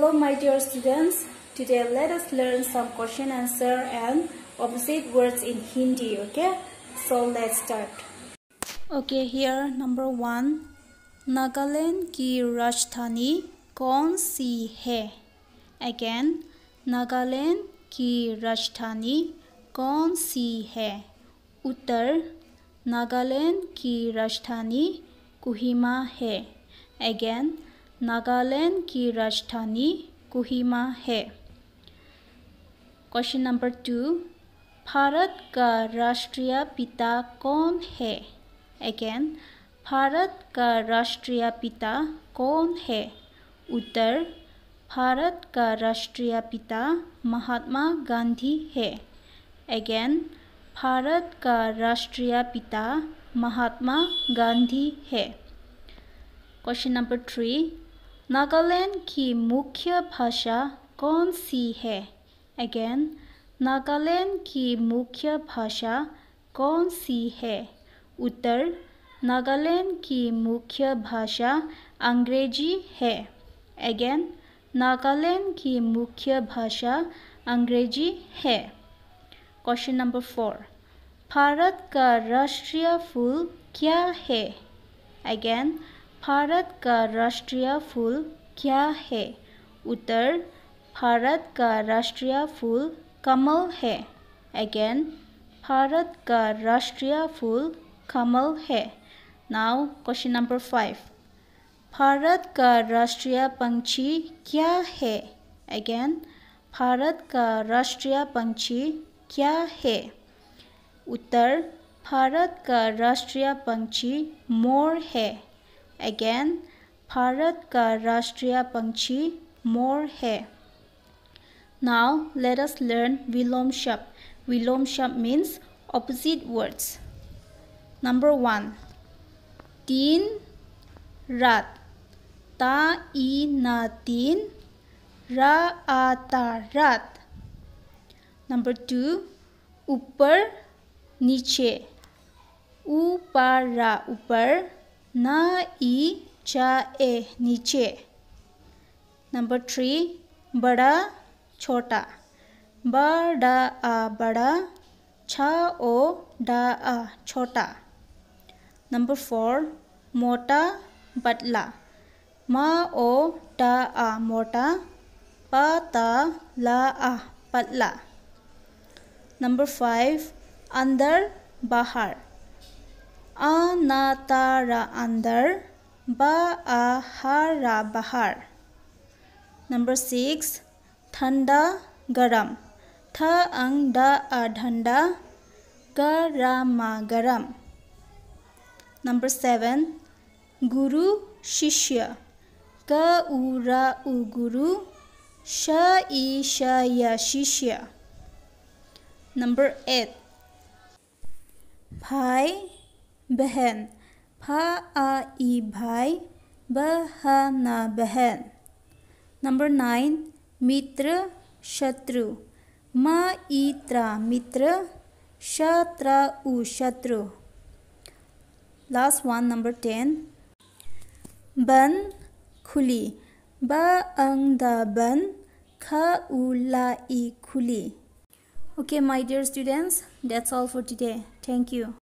Hello my dear students, today let us learn some question answer and opposite words in Hindi, okay? So let's start. Okay, here number one. Nagaland ki राजधानी kon si hai? Again, Nagaland ki राजधानी kon si hai? Uttar, Nagaland ki राजधानी Kohima hai? Again, Nagaland की राजधानी कोहिमा है question number two Bharat का राष्ट्रीय पिता कौन है अगेन भारत का राष्ट्रीय पिता कौन है उत्तर भारत का राष्ट्रीय पिता महात्मा गांधी है अगेन भारत का राष्ट्रीय पिता महात्मा गांधी है क्वेश्चन नंबर थ्री नागालैंड की मुख्य भाषा कौन सी है अगेन नागालैंड की मुख्य भाषा कौन सी है उत्तर नागालैंड की मुख्य भाषा अंग्रेजी है अगेन नागालैंड की मुख्य भाषा अंग्रेजी है क्वेश्चन नंबर फोर भारत का राष्ट्रीय फूल क्या है अगेन भारत का राष्ट्रीय फूल क्या है उत्तर भारत का राष्ट्रीय फूल कमल है अगेन भारत का राष्ट्रीय फूल कमल है now question number five Bharat का राष्ट्रीय पंछी क्या है अगेन भारत का राष्ट्रीय पंछी क्या है उत्तर भारत का राष्ट्रीय पंछी मोर है अगेन भारत का राष्ट्रीय पंछी मोर है नाउ लेट अस लर्न विलोम शब्द विलोम शब्द means opposite words number one तीन रात ता ई ना तीन रा आ ता रात नंबर टू ऊपर नीचे ऊ पा रा ऊपर न ई च ए नीचे नंबर थ्री बड़ा छोटा ब ड आ बड़ा छ ओ ड आ छोटा नंबर फोर मोटा बदला म ओ ड आ मोटा प त ल आ पतला नंबर फाइव अंदर बाहर anatara under bahara bahar number 6 thanda garam tha ang da a dhanda garama garam number 7 guru shishya ka ura u guru sha i sha ya shishya number 8 bhai behen. Pa a i bhai bahana behen. Number 9. Mitra shatru. Ma itra mitra shatra u shatru. Last one, number 10. Ban kuli Ba ang da ban ka u la i kuli. Okay, my dear students, that's all for today. Thank you.